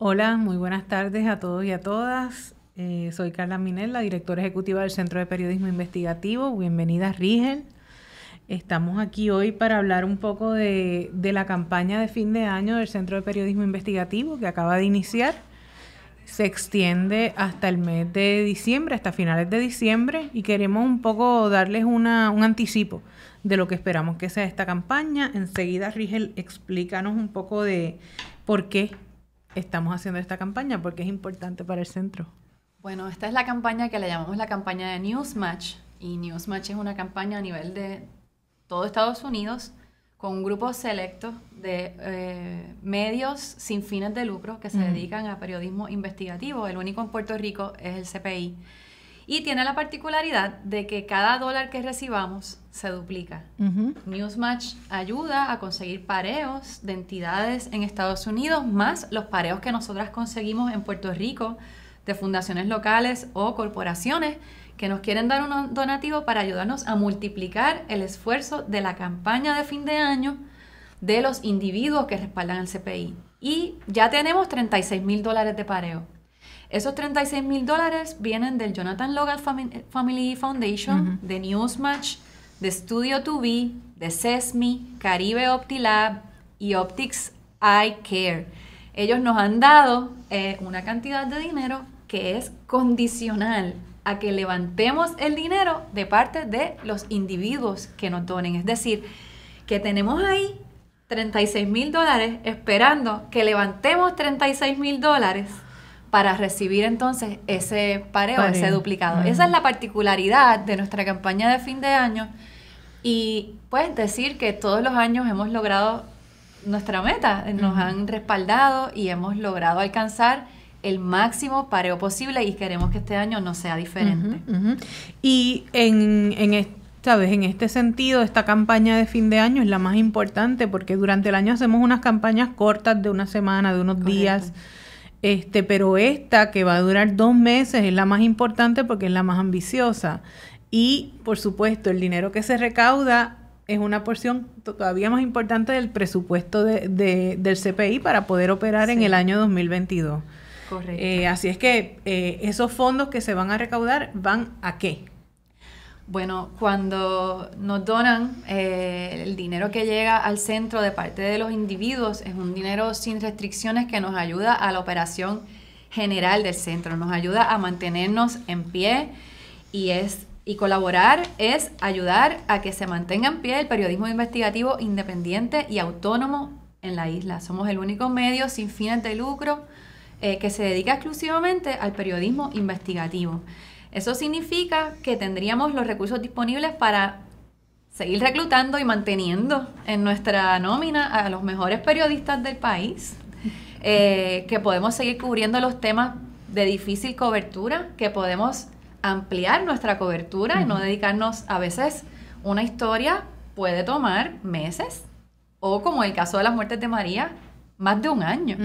Hola, muy buenas tardes a todos y a todas. Eh, soy Carla Minel, la directora ejecutiva del Centro de Periodismo Investigativo. Bienvenida, Rigel. Estamos aquí hoy para hablar un poco de, la campaña de fin de año del Centro de Periodismo Investigativo que acaba de iniciar. Se extiende hasta el mes de diciembre, hasta finales de diciembre, y queremos un poco darles un anticipo de lo que esperamos que sea esta campaña. Enseguida, Rigel, explícanos un poco de por qué estamos haciendo esta campaña porque es importante para el centro. Bueno, esta es la campaña que le llamamos la campaña de Newsmatch y Newsmatch es una campaña a nivel de todo Estados Unidos con un grupo selecto de eh, medios sin fines de lucro que se dedican a periodismo investigativo. El único en Puerto Rico es el CPI. Y tiene la particularidad de que cada dólar que recibamos se duplica. Newsmatch ayuda a conseguir pareos de entidades en Estados Unidos, más los pareos que nosotras conseguimos en Puerto Rico de fundaciones locales o corporaciones que nos quieren dar un donativo para ayudarnos a multiplicar el esfuerzo de la campaña de fin de año de los individuos que respaldan el CPI. Y ya tenemos 36 mil dólares de pareo. Esos 36 mil dólares vienen del Jonathan Logan eh, Family Foundation, de Newsmatch, de Studio 2B, de SESMI, Caribe Optilab y Optics Eye Care. Ellos nos han dado eh, una cantidad de dinero que es condicional a que levantemos el dinero de parte de los individuos que nos donen. Es decir, que tenemos ahí 36 mil dólares esperando que levantemos 36 mil dólares para recibir entonces ese pareo, ese duplicado. Esa es la particularidad de nuestra campaña de fin de año y pues decir que todos los años hemos logrado nuestra meta, nos han respaldado y hemos logrado alcanzar el máximo pareo posible y queremos que este año no sea diferente. y en, esta este En este sentido, esta campaña de fin de año es la más importante porque durante el año hacemos unas campañas cortas de una semana, de unos días este, pero esta que va a durar dos meses es la más importante porque es la más ambiciosa. Y por supuesto, el dinero que se recauda es una porción todavía más importante del presupuesto del CPI para poder operar en el año 2022. Correcto. Eh, así es que eh, esos fondos que se van a recaudar van a qué? Bueno, cuando nos donan, eh, el dinero que llega al centro de parte de los individuos es un dinero sin restricciones que nos ayuda a la operación general del centro, nos ayuda a mantenernos en pie y es y colaborar es ayudar a que se mantenga en pie el periodismo investigativo independiente y autónomo en la isla. Somos el único medio sin fines de lucro eh, que se dedica exclusivamente al periodismo investigativo. Eso significa que tendríamos los recursos disponibles para seguir reclutando y manteniendo en nuestra nómina a los mejores periodistas del país, eh, que podemos seguir cubriendo los temas de difícil cobertura, que podemos ampliar nuestra cobertura y no dedicarnos a veces una historia puede tomar meses o como el caso de las muertes de María, más de un año.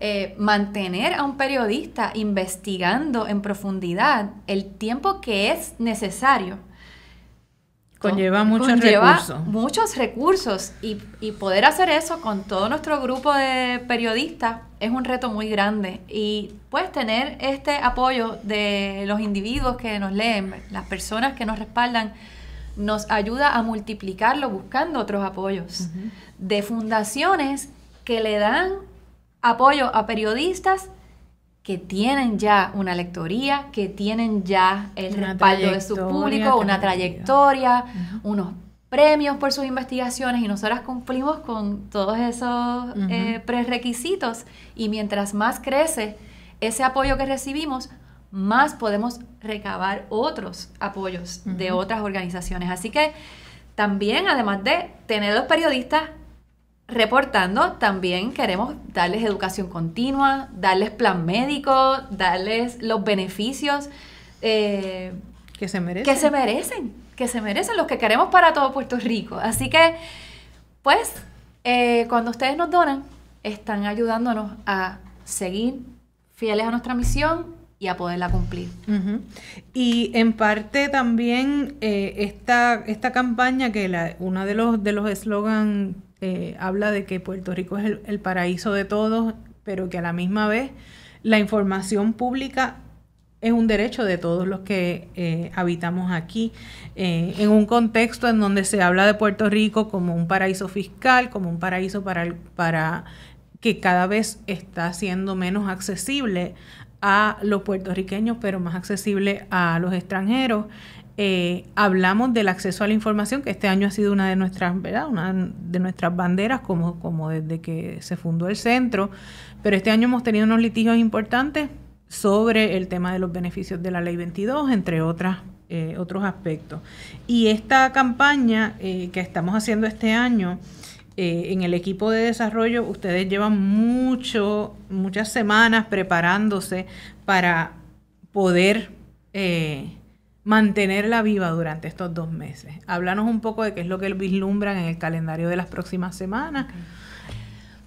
Eh, mantener a un periodista investigando en profundidad el tiempo que es necesario. Conlleva muchos recursos. Muchos recursos y, poder hacer eso con todo nuestro grupo de periodistas es un reto muy grande. Y pues tener este apoyo de los individuos que nos leen, las personas que nos respaldan, nos ayuda a multiplicarlo buscando otros apoyos de fundaciones que le dan apoyo a periodistas que tienen ya una lectoría, que tienen ya el respaldo de su público, una trayectoria, unos premios por sus investigaciones y nosotras cumplimos con todos esos eh, prerequisitos y mientras más crece ese apoyo que recibimos, más podemos recabar otros apoyos de otras organizaciones. Así que también, además de tener los periodistas reportando, también queremos darles educación continua, darles plan médico, darles los beneficios eh, que se merecen. Que se merecen, que se merecen los que queremos para todo Puerto Rico. Así que, pues, eh, cuando ustedes nos donan, están ayudándonos a seguir fieles a nuestra misión y a poderla cumplir. Y en parte también eh, esta, campaña que la, uno de los de los eh, habla de que Puerto Rico es el, paraíso de todos, pero que a la misma vez la información pública es un derecho de todos los que eh, habitamos aquí, eh, en un contexto en donde se habla de Puerto Rico como un paraíso fiscal, como un paraíso para, para que cada vez está siendo menos accesible a los puertorriqueños, pero más accesible a los extranjeros. Eh, hablamos del acceso a la información, que este año ha sido una de nuestras, ¿verdad? Una de nuestras banderas, como, como desde que se fundó el centro. Pero este año hemos tenido unos litigios importantes sobre el tema de los beneficios de la Ley 22, entre otras, eh, otros aspectos. Y esta campaña eh, que estamos haciendo este año, en el equipo de desarrollo ustedes llevan mucho, muchas semanas preparándose para poder eh, mantenerla viva durante estos dos meses. Háblanos un poco de qué es lo que vislumbran en el calendario de las próximas semanas.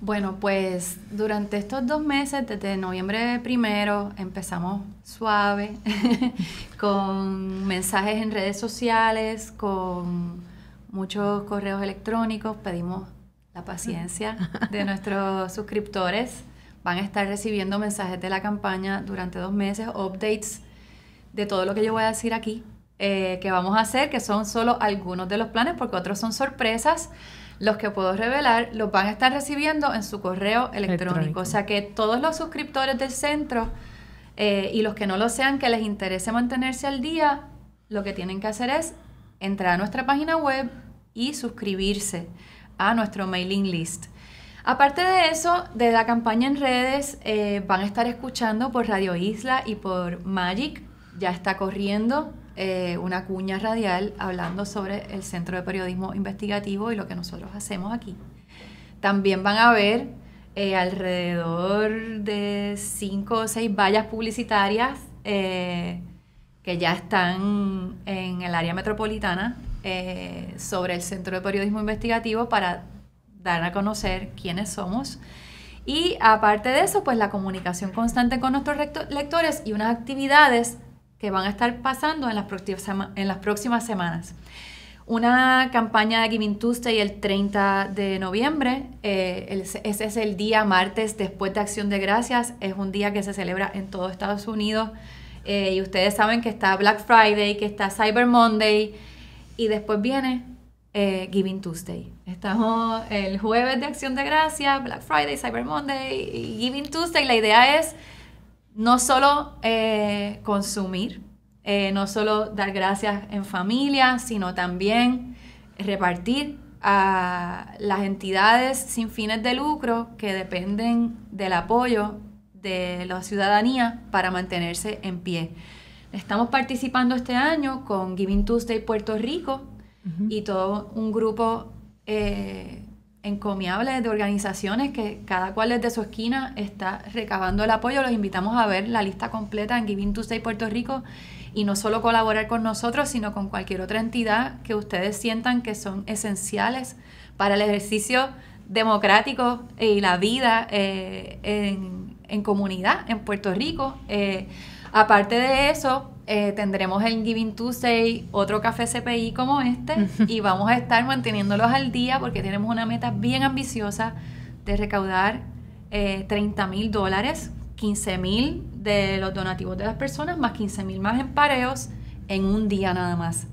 Bueno, pues durante estos dos meses, desde noviembre primero, empezamos suave, con mensajes en redes sociales, con muchos correos electrónicos, pedimos la paciencia de nuestros suscriptores. Van a estar recibiendo mensajes de la campaña durante dos meses, updates de todo lo que yo voy a decir aquí, eh, que vamos a hacer, que son solo algunos de los planes, porque otros son sorpresas. Los que puedo revelar los van a estar recibiendo en su correo electrónico. O sea que todos los suscriptores del centro eh, y los que no lo sean, que les interese mantenerse al día, lo que tienen que hacer es entrar a nuestra página web y suscribirse a nuestro mailing list. Aparte de eso, de la campaña en redes, eh, van a estar escuchando por Radio Isla y por Magic ya está corriendo eh, una cuña radial hablando sobre el Centro de Periodismo Investigativo y lo que nosotros hacemos aquí. También van a ver eh, alrededor de cinco o seis vallas publicitarias eh, que ya están en el área metropolitana sobre el Centro de Periodismo Investigativo para dar a conocer quiénes somos. Y aparte de eso, pues la comunicación constante con nuestros lectores y unas actividades que van a estar pasando en las, próximas semanas. Una campaña de Giving Tuesday el 30 de noviembre, eh, ese es el día martes después de Acción de Gracias, es un día que se celebra en todo Estados Unidos eh, y ustedes saben que está Black Friday, que está Cyber Monday y después viene eh, Giving Tuesday. Estamos el jueves de Acción de Gracias, Black Friday, Cyber Monday y Giving Tuesday. La idea es no solo eh, consumir, eh, no solo dar gracias en familia, sino también repartir a las entidades sin fines de lucro que dependen del apoyo de la ciudadanía para mantenerse en pie. Estamos participando este año con Giving Tuesday Puerto Rico y todo un grupo eh, encomiables de organizaciones que cada cual desde su esquina está recabando el apoyo. Los invitamos a ver la lista completa en Giving Tuesday Puerto Rico y no solo colaborar con nosotros, sino con cualquier otra entidad que ustedes sientan que son esenciales para el ejercicio democrático eh, y la vida eh, en, comunidad en Puerto Rico. Eh, Aparte de eso, eh, tendremos el Giving Tuesday, otro café CPI como este, y vamos a estar manteniéndolos al día porque tenemos una meta bien ambiciosa de recaudar 30 eh, mil dólares, 15 mil de los donativos de las personas, más 15 mil más en pareos en un día nada más.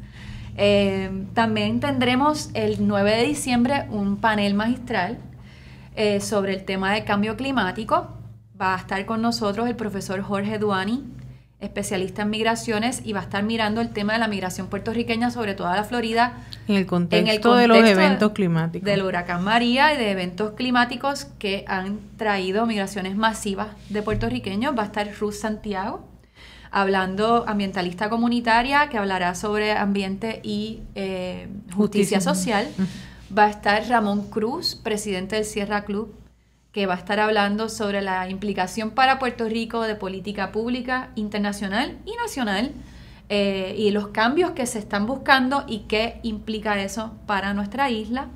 Eh, también tendremos el 9 de diciembre un panel magistral sobre el tema de cambio climático. Va a estar con nosotros el profesor Jorge Duani, especialista en migraciones y va a estar mirando el tema de la migración puertorriqueña, sobre todo a la Florida. En el contexto, de los eventos climáticos. Del huracán María y de eventos climáticos que han traído migraciones masivas de puertorriqueños. Va a estar Ruth Santiago hablando ambientalista comunitaria que hablará sobre ambiente y eh, justicia, social. Va a estar Ramón Cruz, presidente del Sierra Club que va a estar hablando sobre la implicación para Puerto Rico de política pública internacional y nacional eh, y los cambios que se están buscando y qué implica eso para nuestra isla.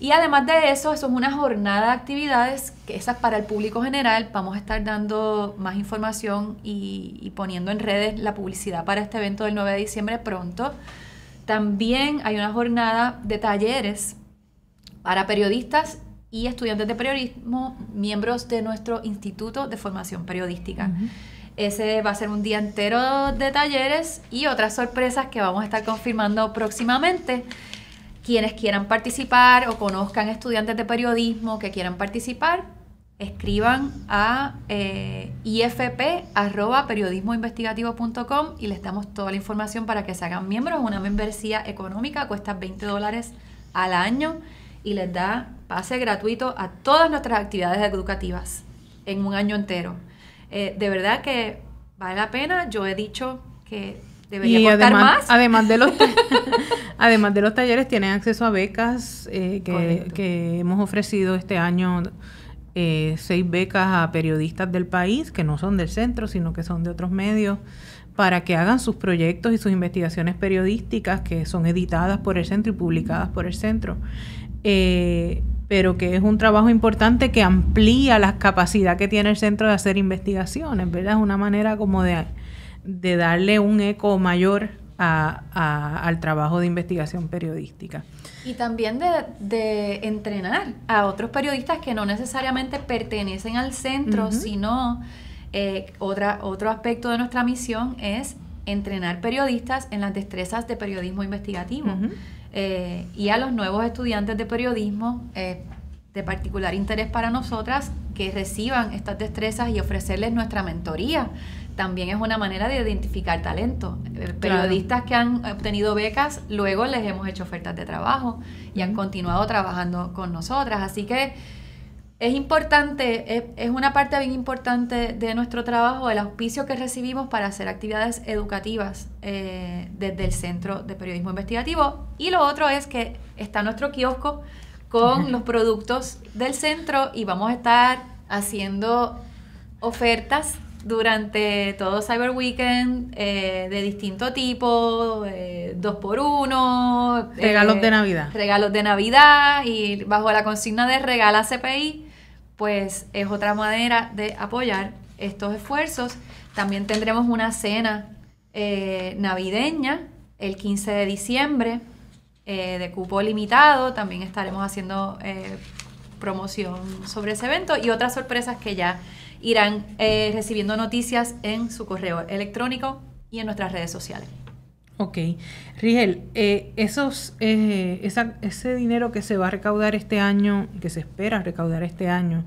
Y además de eso, eso es una jornada de actividades, que es para el público general, vamos a estar dando más información y, y poniendo en redes la publicidad para este evento del 9 de diciembre pronto. También hay una jornada de talleres para periodistas y estudiantes de periodismo, miembros de nuestro Instituto de Formación Periodística. Ese va a ser un día entero de talleres y otras sorpresas que vamos a estar confirmando próximamente. Quienes quieran participar o conozcan estudiantes de periodismo que quieran participar, escriban a eh, ifp.periodismoinvestigativo.com y les damos toda la información para que se hagan miembros. Una membresía económica cuesta 20 dólares al año y les da pase gratuito a todas nuestras actividades educativas en un año entero. Eh, de verdad que vale la pena, yo he dicho que debería y más. Además de los además de los talleres tienen acceso a becas eh, que, hemos ofrecido este año eh, seis becas a periodistas del país que no son del centro sino que son de otros medios para que hagan sus proyectos y sus investigaciones periodísticas que son editadas por el centro y publicadas por el centro. Eh, pero que es un trabajo importante que amplía la capacidad que tiene el centro de hacer investigaciones, ¿verdad? Es una manera como de, de darle un eco mayor al trabajo de investigación periodística. Y también de, entrenar a otros periodistas que no necesariamente pertenecen al centro, sino eh, otro aspecto de nuestra misión es entrenar periodistas en las destrezas de periodismo investigativo. Eh, y a los nuevos estudiantes de periodismo eh, de particular interés para nosotras que reciban estas destrezas y ofrecerles nuestra mentoría. También es una manera de identificar talento. Eh, periodistas que han obtenido becas, luego les hemos hecho ofertas de trabajo y han continuado trabajando con nosotras. Así que es importante, es, una parte bien importante de nuestro trabajo, el auspicio que recibimos para hacer actividades educativas eh, desde el Centro de Periodismo Investigativo. Y lo otro es que está nuestro kiosco con los productos del centro y vamos a estar haciendo ofertas durante todo Cyber Weekend eh, de distinto tipo, eh, dos por uno. Regalos de Navidad. Regalos de Navidad y bajo la consigna de regala CPI pues es otra manera de apoyar estos esfuerzos. También tendremos una cena eh, navideña el 15 de diciembre eh, de cupo limitado. También estaremos haciendo eh, promoción sobre ese evento y otras sorpresas que ya irán recibiendo noticias en su correo electrónico y en nuestras redes sociales. Ok. Rigel, eh, esos, eh, ese dinero que se va a recaudar este año, que se espera recaudar este año,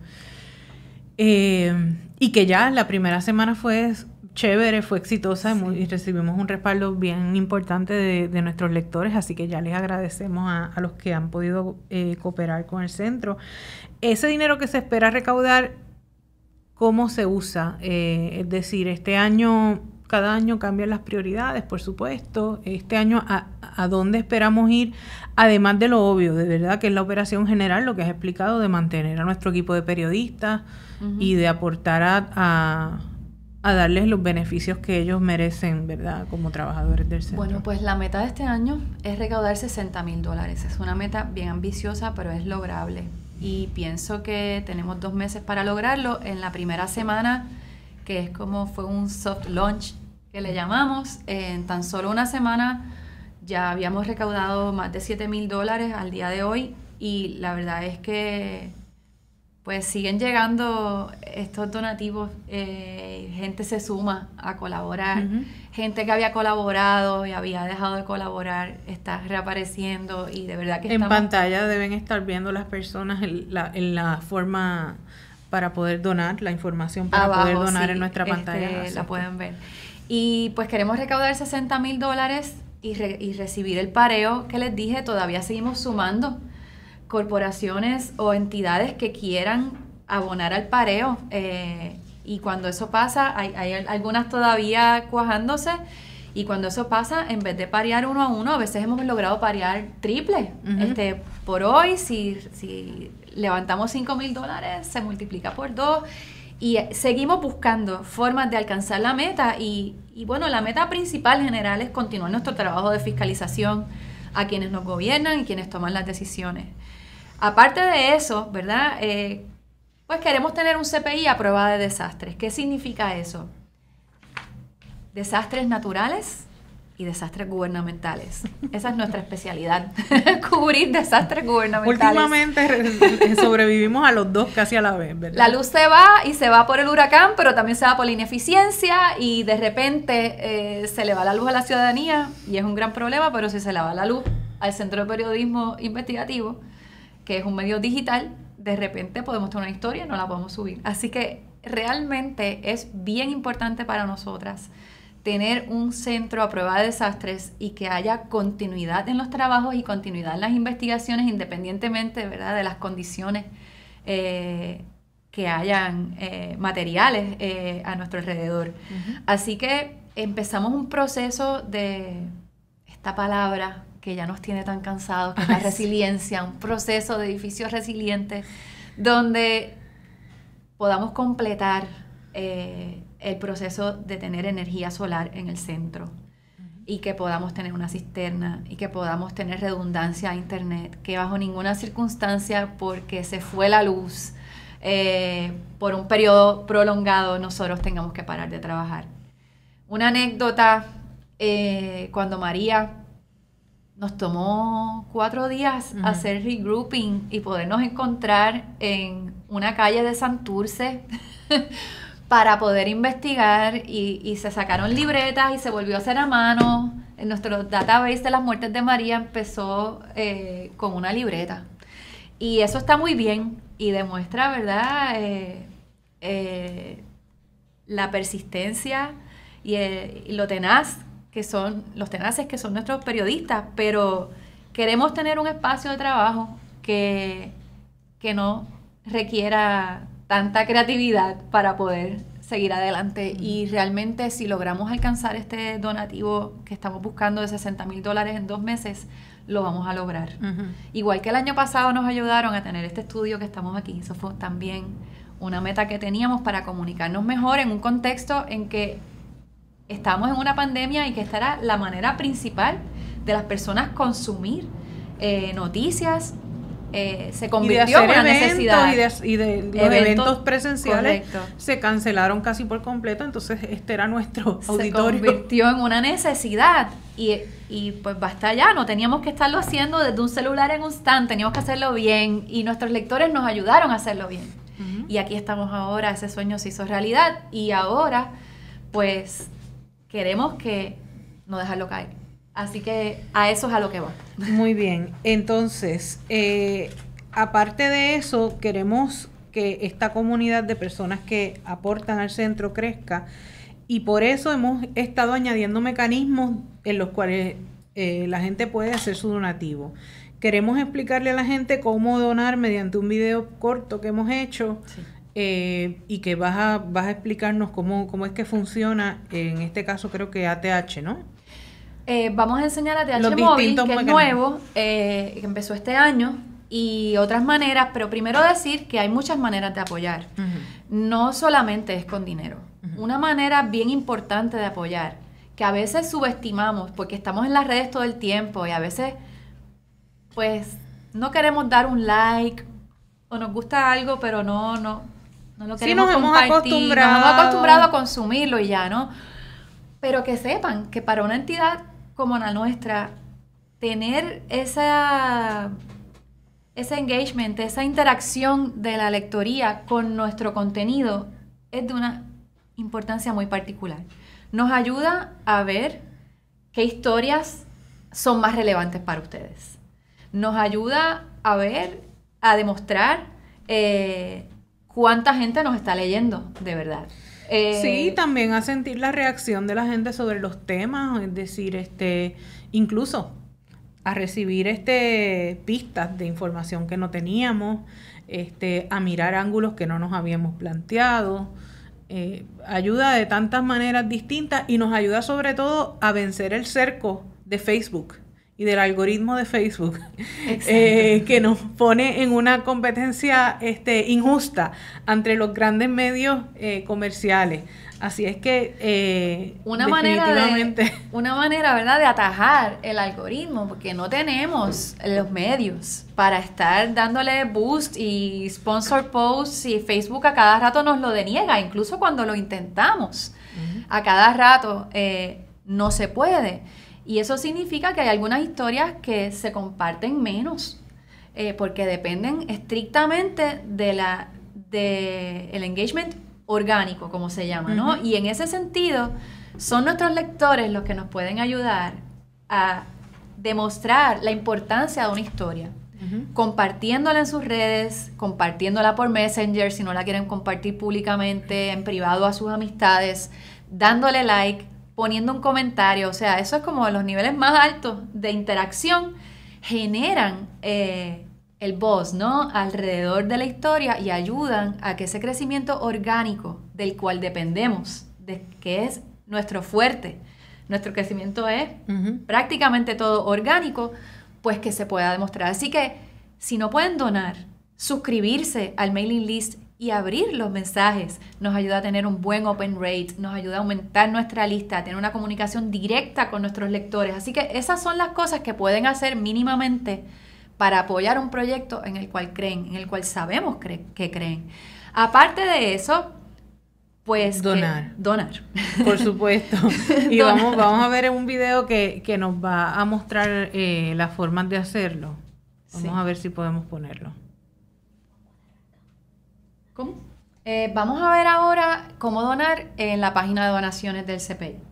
eh, y que ya la primera semana fue chévere, fue exitosa y recibimos un respaldo bien importante de, nuestros lectores, así que ya les agradecemos a, a los que han podido cooperar con el centro. Ese dinero que se espera recaudar, ¿cómo se usa? es decir, este año cada año cambian las prioridades, por supuesto. Este año, a, dónde esperamos ir? Además de lo obvio, de verdad que es la operación general, lo que has explicado, de mantener a nuestro equipo de periodistas y de aportar a, darles los beneficios que ellos merecen, ¿verdad? Como trabajadores del centro. Bueno, pues la meta de este año es recaudar 60 mil dólares. Es una meta bien ambiciosa, pero es lograble. Y pienso que tenemos dos meses para lograrlo. En la primera semana que es como fue un soft launch que le llamamos. En tan solo una semana ya habíamos recaudado más de 7 mil dólares al día de hoy y la verdad es que pues siguen llegando estos donativos, eh, gente se suma a colaborar, gente que había colaborado y había dejado de colaborar está reapareciendo y de verdad que... En pantalla deben estar viendo las personas en la, forma para poder donar, la información para poder donar en nuestra pantalla. sí este, la pueden ver. Y pues queremos recaudar 60 mil dólares y, recibir el pareo que les dije. Todavía seguimos sumando corporaciones o entidades que quieran abonar al pareo. Eh, y cuando eso pasa, hay, algunas todavía cuajándose. Y cuando eso pasa, en vez de parear uno a uno, a veces hemos logrado parear triple. este, por hoy, si, si levantamos 5 mil dólares, se multiplica por dos y seguimos buscando formas de alcanzar la meta y, bueno, la meta principal general es continuar nuestro trabajo de fiscalización a quienes nos gobiernan y quienes toman las decisiones. Aparte de eso, ¿verdad? Eh, pues queremos tener un CPI a prueba de desastres. ¿Qué significa eso? Desastres naturales, y desastres gubernamentales. Esa es nuestra especialidad, cubrir desastres gubernamentales. Últimamente sobrevivimos a los dos casi a la vez, ¿verdad? La luz se va y se va por el huracán, pero también se va por la ineficiencia y de repente eh, se le va la luz a la ciudadanía y es un gran problema, pero si se le va la luz al Centro de Periodismo Investigativo, que es un medio digital, de repente podemos tener una historia y no la podemos subir. Así que realmente es bien importante para nosotras tener un centro a prueba de desastres y que haya continuidad en los trabajos y continuidad en las investigaciones independientemente ¿verdad? de las condiciones eh, que hayan eh, materiales eh, a nuestro alrededor. Así que empezamos un proceso de esta palabra que ya nos tiene tan cansados, que es la resiliencia, un proceso de edificios resilientes donde podamos completar el proceso de tener energía solar en el centro y que podamos tener una cisterna y que podamos tener redundancia a internet, que bajo ninguna circunstancia porque se fue la luz eh, por un periodo prolongado nosotros tengamos que parar de trabajar. Una anécdota, eh, cuando María nos tomó cuatro días hacer regrouping y podernos encontrar en una calle de Santurce para poder investigar y, se sacaron libretas y se volvió a hacer a mano. nuestro database de las muertes de María empezó eh, con una libreta. Y eso está muy bien y demuestra, ¿verdad? Eh, eh, la persistencia y, lo tenaz que son, los tenaces que son nuestros periodistas, pero queremos tener un espacio de trabajo que, que no requiera tanta creatividad para poder seguir adelante. Y realmente si logramos alcanzar este donativo que estamos buscando de 60 mil dólares en dos meses, lo vamos a lograr. Igual que el año pasado nos ayudaron a tener este estudio que estamos aquí. Eso fue también una meta que teníamos para comunicarnos mejor en un contexto en que estamos en una pandemia y que esta era la manera principal de las personas consumir eh, noticias, eh, se convirtió en una necesidad. Y de, eventos, presenciales se cancelaron casi por completo, entonces este era nuestro auditorio. Se convirtió en una necesidad y, pues basta ya, no teníamos que estarlo haciendo desde un celular en un stand, teníamos que hacerlo bien y nuestros lectores nos ayudaron a hacerlo bien. Y aquí estamos ahora, ese sueño se hizo realidad y ahora pues queremos que no dejarlo caer Así que a eso es a lo que va. Muy bien. Entonces, eh, aparte de eso, queremos que esta comunidad de personas que aportan al centro crezca y por eso hemos estado añadiendo mecanismos en los cuales eh, la gente puede hacer su donativo. Queremos explicarle a la gente cómo donar mediante un video corto que hemos hecho eh, y que vas a, vas a explicarnos cómo, cómo es que funciona, en este caso creo que ATH, ¿no? Eh, vamos a enseñar a TH Móvil, que es nuevo, eh, que empezó este año, y otras maneras, pero primero decir que hay muchas maneras de apoyar. No solamente es con dinero. Una manera bien importante de apoyar, que a veces subestimamos, porque estamos en las redes todo el tiempo y a veces, pues, no queremos dar un like o nos gusta algo, pero no, no, no lo queremos compartir. Hemos acostumbrado. Nos hemos acostumbrado a consumirlo y ya, ¿no? Pero que sepan que para una entidad como la nuestra, tener ese engagement, esa interacción de la lectoría con nuestro contenido es de una importancia muy particular. Nos ayuda a ver qué historias son más relevantes para ustedes. Nos ayuda a ver, a demostrar eh, cuánta gente nos está leyendo, de verdad sí, eh, también a sentir la reacción de la gente sobre los temas, es decir, este, incluso a recibir este pistas de información que no teníamos, este, a mirar ángulos que no nos habíamos planteado. Eh, ayuda de tantas maneras distintas y nos ayuda sobre todo a vencer el cerco de Facebook y del algoritmo de Facebook eh, que nos pone en una competencia este, injusta entre los grandes medios eh, comerciales. Así es que eh, una manera de, una manera, ¿verdad?, de atajar el algoritmo, porque no tenemos los medios para estar dándole boost y sponsor posts y Facebook a cada rato nos lo deniega, incluso cuando lo intentamos. A cada rato no se puede. Y eso significa que hay algunas historias que se comparten menos, eh, porque dependen estrictamente de de el engagement orgánico, como se llama, Y en ese sentido, son nuestros lectores los que nos pueden ayudar a demostrar la importancia de una historia. compartiéndola en sus redes, compartiéndola por Messenger, si no la quieren compartir públicamente, en privado a sus amistades, dándole like, poniendo un comentario, o sea, eso es como los niveles más altos de interacción generan eh, el voz, ¿no? Alrededor de la historia y ayudan a que ese crecimiento orgánico del cual dependemos, de, que es nuestro fuerte, nuestro crecimiento es prácticamente todo orgánico, pues que se pueda demostrar. Así que si no pueden donar, suscribirse al mailing list y abrir los mensajes. Nos ayuda a tener un buen open rate, nos ayuda a aumentar nuestra lista, a tener una comunicación directa con nuestros lectores. Así que esas son las cosas que pueden hacer mínimamente para apoyar un proyecto en el cual creen, en el cual sabemos que creen. Aparte de eso, pues... Donar. donar. Por supuesto. Y vamos, vamos a ver en un video que, nos va a mostrar eh, las formas de hacerlo. Vamos a ver si podemos ponerlo. ¿Cómo? Eh, vamos a ver ahora cómo donar en la página de donaciones del CPI.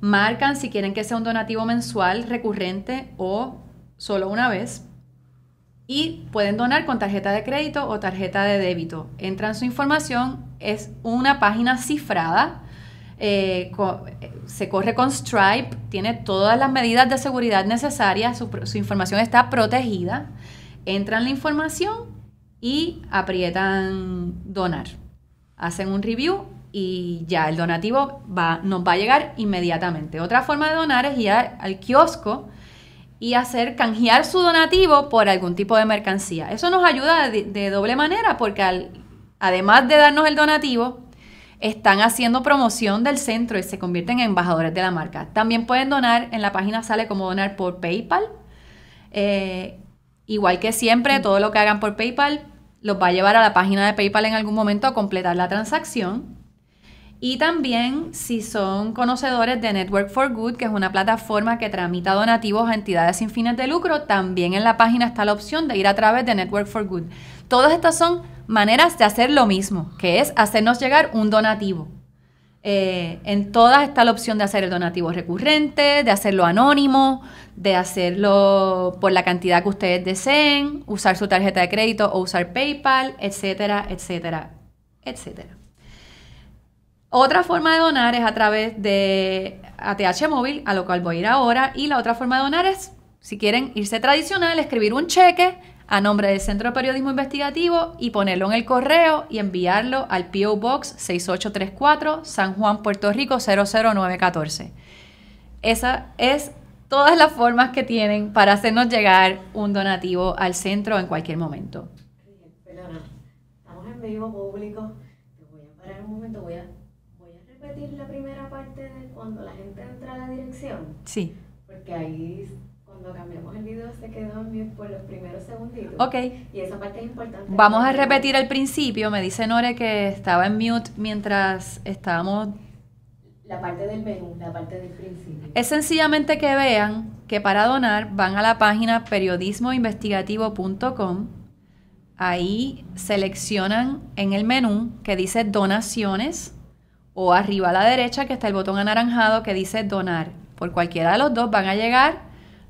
Marcan si quieren que sea un donativo mensual, recurrente o solo una vez. Y pueden donar con tarjeta de crédito o tarjeta de débito. Entran su información, es una página cifrada. Eh, eh, se corre con Stripe, tiene todas las medidas de seguridad necesarias, su información está protegida. Entran la información y aprietan donar. Hacen un review y ya el donativo nos va a llegar inmediatamente. Otra forma de donar es ir al kiosco y hacer canjear su donativo por algún tipo de mercancía. Eso nos ayuda de, doble manera porque además de darnos el donativo, están haciendo promoción del centro y se convierten en embajadores de la marca. También pueden donar, en la página sale como donar por PayPal. Eh, igual que siempre, todo lo que hagan por PayPal los va a llevar a la página de PayPal en algún momento a completar la transacción. Y también si son conocedores de Network for Good, que es una plataforma que tramita donativos a entidades sin fines de lucro, también en la página está la opción de ir a través de Network for Good. Todas estas son maneras de hacer lo mismo, que es hacernos llegar un donativo. Eh, en todas está la opción de hacer el donativo recurrente, de hacerlo anónimo, de hacerlo por la cantidad que ustedes deseen, usar su tarjeta de crédito o usar PayPal, etcétera, etcétera, etcétera. Otra forma de donar es a través de ATH móvil, a lo cual voy a ir ahora. Y la otra forma de donar es, si quieren irse tradicional, escribir un cheque a nombre del Centro de Periodismo Investigativo y ponerlo en el correo y enviarlo al PO Box 6834 San Juan, Puerto Rico 00914. Esa es todas las formas que tienen para hacernos llegar un donativo al centro en cualquier momento. estamos en vivo público. voy a parar un momento, voy a repetir la primera parte de cuando la gente entra a la dirección? Sí. Porque ahí cuando cambiamos el video se quedó en mute por los primeros segunditos. Ok. Y esa parte es importante. Vamos a repetir el principio. Me dice Nore que estaba en mute mientras estábamos... La parte del menú, la parte del principio. Es sencillamente que vean que para donar van a la página periodismoinvestigativo.com. Ahí seleccionan en el menú que dice donaciones o arriba a la derecha que está el botón anaranjado que dice donar. Por cualquiera de los dos van a llegar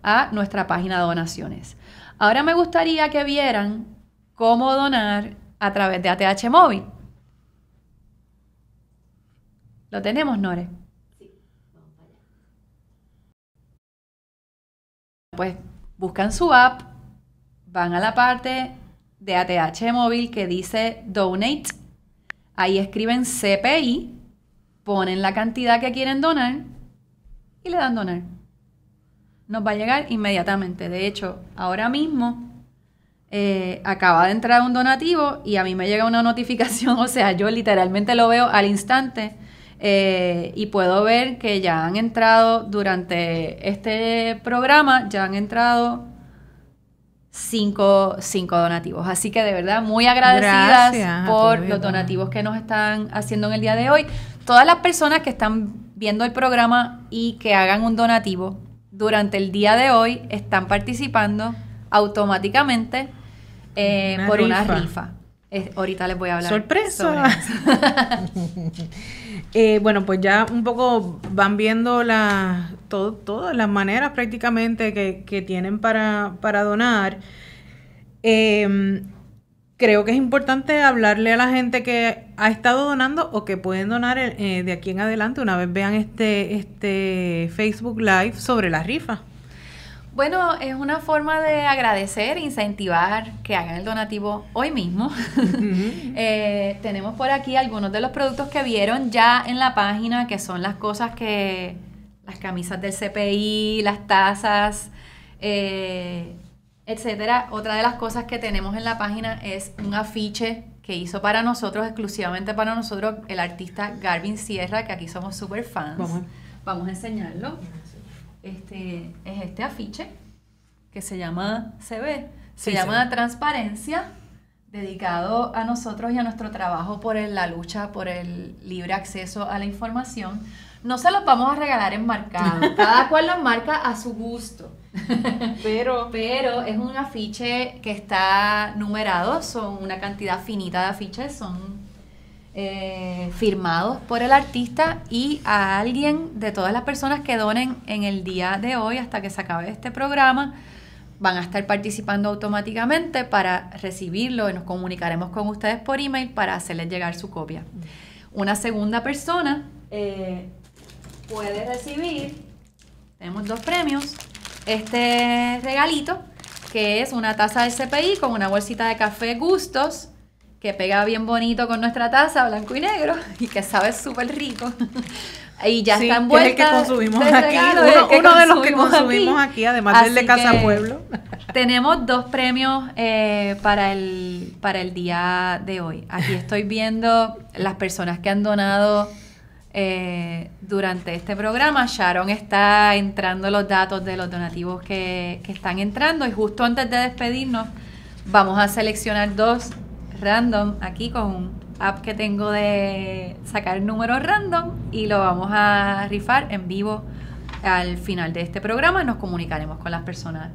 a nuestra página de donaciones. Ahora me gustaría que vieran cómo donar a través de ATH Móvil. ¿Lo tenemos, Nore? Sí. Pues buscan su app, van a la parte de ATH Móvil que dice Donate, ahí escriben CPI ponen la cantidad que quieren donar y le dan donar. Nos va a llegar inmediatamente. De hecho, ahora mismo eh, acaba de entrar un donativo y a mí me llega una notificación, o sea, yo literalmente lo veo al instante eh, y puedo ver que ya han entrado durante este programa, ya han entrado Cinco, donativos. Así que de verdad, muy agradecidas por los donativos que nos están haciendo en el día de hoy todas las personas que están viendo el programa y que hagan un donativo durante el día de hoy están participando automáticamente eh, por una rifa. ahorita les voy a hablar. Sorpresa. Eh, bueno, pues ya un poco van viendo todas las maneras prácticamente que, tienen para, donar. Eh, creo que es importante hablarle a la gente que ha estado donando o que pueden donar eh, eh, de aquí en adelante una vez vean este, este Facebook Live sobre la rifa. Bueno, es una forma de agradecer, e incentivar que hagan el donativo hoy mismo. Eh, tenemos por aquí algunos de los productos que vieron ya en la página, que son las cosas que, las camisas del CPI, las tazas, etcétera. Otra de las cosas que tenemos en la página es un afiche que hizo para nosotros, exclusivamente para nosotros, el artista Garvin Sierra, que aquí somos super fans. Vamos, a enseñarlo. Este es este afiche que se llama se ve, se llama Transparencia, dedicado a nosotros y a nuestro trabajo por la lucha por el libre acceso a la información. No se los vamos a regalar enmarcados, cada cual lo marca a su gusto. Pero. Pero es un afiche que está numerado, son una cantidad finita de afiches, son eh, firmados por el artista y a alguien de todas las personas que donen en el día de hoy hasta que se acabe este programa van a estar participando automáticamente para recibirlo y nos comunicaremos con ustedes por email para hacerles llegar su copia. Una segunda persona eh, puede recibir, tenemos dos premios, este regalito, que es una taza de CPI con una bolsita de café gustos, que pega bien bonito con nuestra taza, blanco y negro, y que sabe súper rico. y ya están está que aquí. Uno, de los que consumimos aquí, además del de Casa Pueblo. Tenemos dos premios eh, para, el, para el día de hoy. Aquí estoy viendo las personas que han donado eh, durante este programa. Sharon está entrando los datos de los donativos que, están entrando y justo antes de despedirnos vamos a seleccionar dos random aquí con un app que tengo de sacar números random y lo vamos a rifar en vivo al final de este programa. Nos comunicaremos con las personas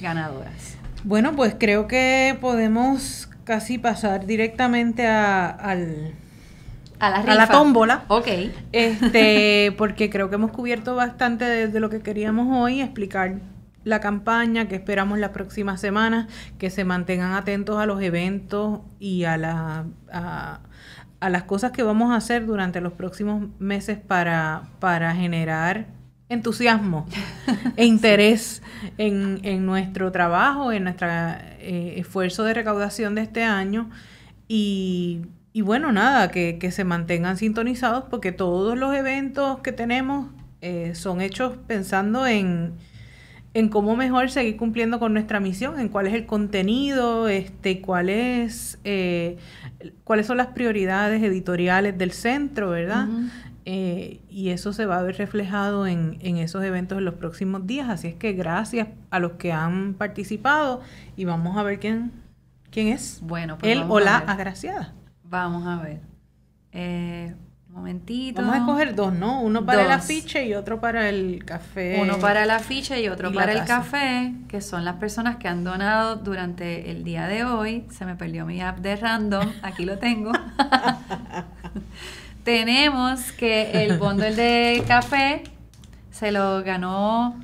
ganadoras. Bueno, pues creo que podemos casi pasar directamente al a la, tómbola. Ok. Este, porque creo que hemos cubierto bastante de lo que queríamos hoy, explicar la campaña, que esperamos las próximas semanas, que se mantengan atentos a los eventos y a, la, a, las cosas que vamos a hacer durante los próximos meses para, para generar entusiasmo e interés en, nuestro trabajo, en nuestro eh, esfuerzo de recaudación de este año y y bueno, nada, que, se mantengan sintonizados porque todos los eventos que tenemos eh, son hechos pensando en, cómo mejor seguir cumpliendo con nuestra misión, en cuál es el contenido, este, cuál eh, cuáles son las prioridades editoriales del centro, ¿verdad? Eh, y eso se va a ver reflejado en, esos eventos en los próximos días. Así es que gracias a los que han participado y vamos a ver quién, quién es. Bueno, pues él o la agraciada. Vamos a ver. Eh, un momentito. Vamos a escoger dos, ¿no? Uno para la el afiche y otro para el café. Uno para el afiche y otro para el café, que son las personas que han donado durante el día de hoy. Se me perdió mi app de random, aquí lo tengo. Tenemos que el bundle de café se lo ganó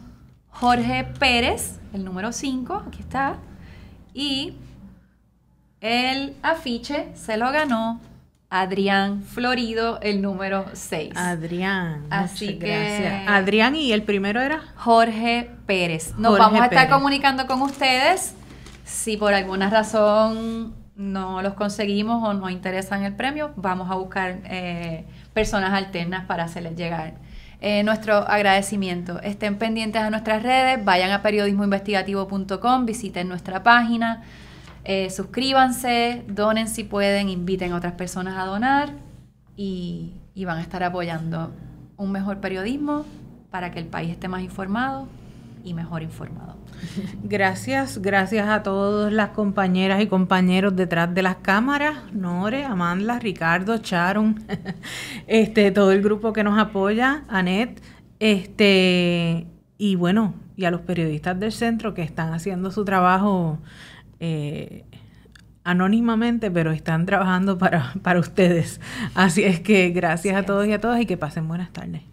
Jorge Pérez, el número 5, aquí está. Y el afiche se lo ganó Adrián Florido, el número 6. Adrián. Así que. Adrián y el primero era Jorge Pérez. Nos vamos a estar comunicando con ustedes. Si por alguna razón no los conseguimos o no interesan el premio, vamos a buscar eh, personas alternas para hacerles llegar. Eh, nuestro agradecimiento. Estén pendientes a nuestras redes, vayan a periodismoinvestigativo.com, visiten nuestra página, eh, suscríbanse, donen si pueden, inviten a otras personas a donar y, van a estar apoyando un mejor periodismo para que el país esté más informado y mejor informado. Gracias, gracias a todas las compañeras y compañeros detrás de las cámaras, Nore, Amanda, Ricardo, Charon, este, todo el grupo que nos apoya, Anet, este, y bueno, y a los periodistas del centro que están haciendo su trabajo eh, anónimamente, pero están trabajando para, para ustedes. Así es que gracias a todos y a todas y que pasen buenas tardes.